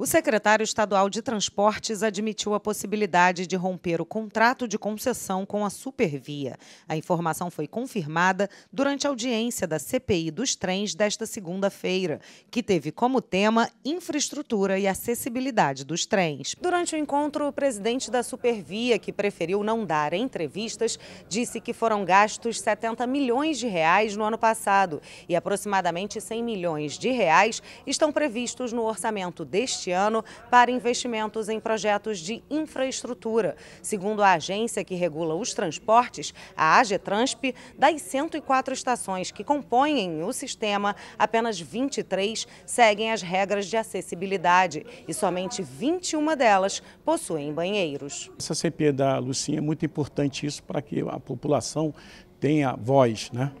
O secretário estadual de Transportes admitiu a possibilidade de romper o contrato de concessão com a Supervia. A informação foi confirmada durante a audiência da CPI dos trens desta segunda-feira, que teve como tema infraestrutura e acessibilidade dos trens. Durante o encontro, o presidente da Supervia, que preferiu não dar entrevistas, disse que foram gastos 70 milhões de reais no ano passado e aproximadamente 100 milhões de reais estão previstos no orçamento deste deste ano para investimentos em projetos de infraestrutura. Segundo a agência que regula os transportes, a AGETRANSP, das 104 estações que compõem o sistema, apenas 23 seguem as regras de acessibilidade e somente 21 delas possuem banheiros. Essa CP da Lucinha é muito importante isso para que a população tenha voz, né?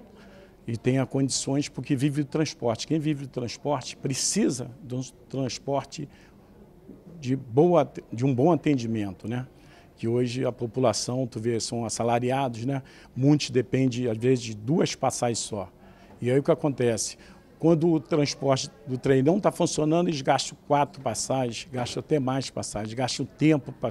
e tenha condições, porque vive do transporte. Quem vive do transporte precisa de um transporte de, boa, de um bom atendimento, né? que hoje a população, tu vê, são assalariados, né? muitos dependem, às vezes, de duas passagens só. E aí o que acontece? Quando o transporte do trem não está funcionando, eles gastam quatro passagens, gastam até mais passagens, gastam tempo para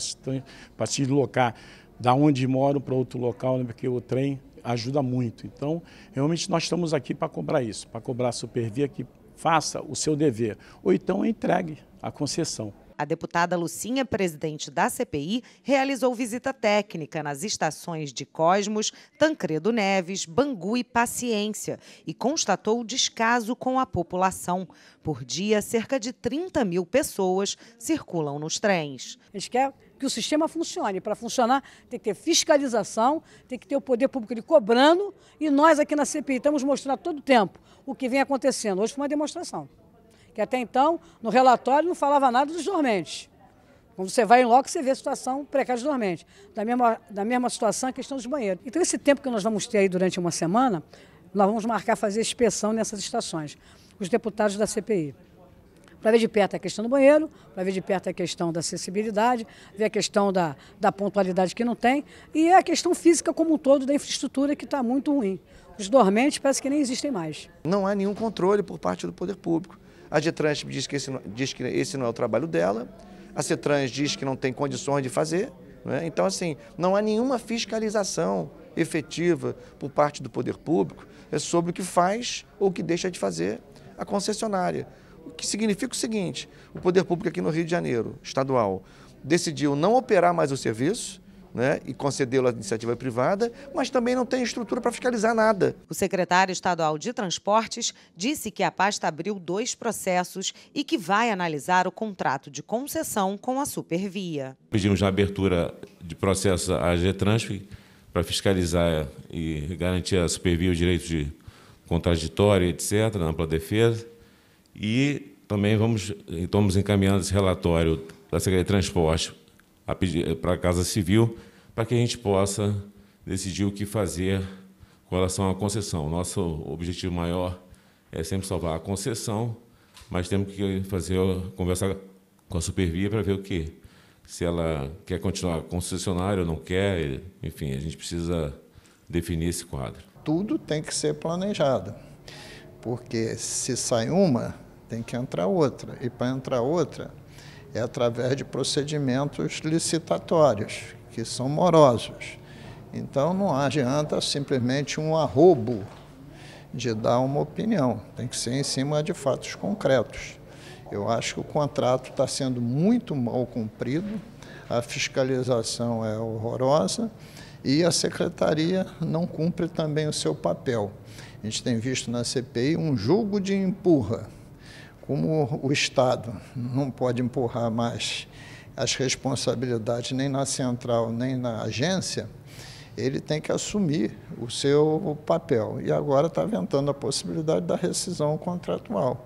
se deslocar da onde moram para outro local, né? porque o trem ajuda muito. Então, realmente nós estamos aqui para cobrar isso, para cobrar a Supervia que faça o seu dever, ou então entregue a concessão a deputada Lucinha, presidente da CPI, realizou visita técnica nas estações de Cosmos, Tancredo Neves, Bangu e Paciência e constatou o descaso com a população. Por dia, cerca de 30 mil pessoas circulam nos trens. A gente quer que o sistema funcione. Para funcionar, tem que ter fiscalização, tem que ter o poder público cobrando, e nós aqui na CPI estamos mostrando a todo tempo o que vem acontecendo. Hoje foi uma demonstração que até então no relatório não falava nada dos dormentes. Quando você vai em loco, você vê a situação precária dos dormentes. Da mesma, da mesma situação, a questão dos banheiros. Então, esse tempo que nós vamos ter aí durante uma semana, nós vamos marcar fazer inspeção nessas estações, os deputados da CPI. Para ver de perto a questão do banheiro, para ver de perto a questão da acessibilidade, ver a questão da, da pontualidade que não tem e a questão física como um todo da infraestrutura que está muito ruim. Os dormentes parece que nem existem mais. Não há nenhum controle por parte do poder público. A Getrans diz que esse, diz que esse não é o trabalho dela, a Cetrans diz que não tem condições de fazer. Né? Então, assim, não há nenhuma fiscalização efetiva por parte do poder público é sobre o que faz ou o que deixa de fazer a concessionária. O que significa o seguinte: o poder público aqui no Rio de Janeiro, estadual, decidiu não operar mais o serviço né, e concedê-lo à iniciativa privada, mas também não tem estrutura para fiscalizar nada. O secretário estadual de Transportes disse que a pasta abriu dois processos e que vai analisar o contrato de concessão com a Supervia. Pedimos a abertura de processo à GETRANSP para fiscalizar e garantir à Supervia o direito de contraditório, etc., na ampla defesa. E também vamos, estamos encaminhando esse relatório da Secretaria de Transportes para a eh, Casa Civil, para que a gente possa decidir o que fazer com relação à concessão. Nosso objetivo maior é sempre salvar a concessão, mas temos que fazer conversar com a Supervia para ver o que se ela quer continuar concessionária ou não quer, enfim, a gente precisa definir esse quadro. Tudo tem que ser planejado, porque se sai uma, tem que entrar outra, e para entrar outra, é através de procedimentos licitatórios, que são morosos. Então não adianta simplesmente um arrobo de dar uma opinião, tem que ser em cima de fatos concretos. Eu acho que o contrato está sendo muito mal cumprido, a fiscalização é horrorosa e a secretaria não cumpre também o seu papel. A gente tem visto na CPI um jogo de empurra como o Estado não pode empurrar mais as responsabilidades nem na central, nem na agência, ele tem que assumir o seu papel. E agora está aventando a possibilidade da rescisão contratual.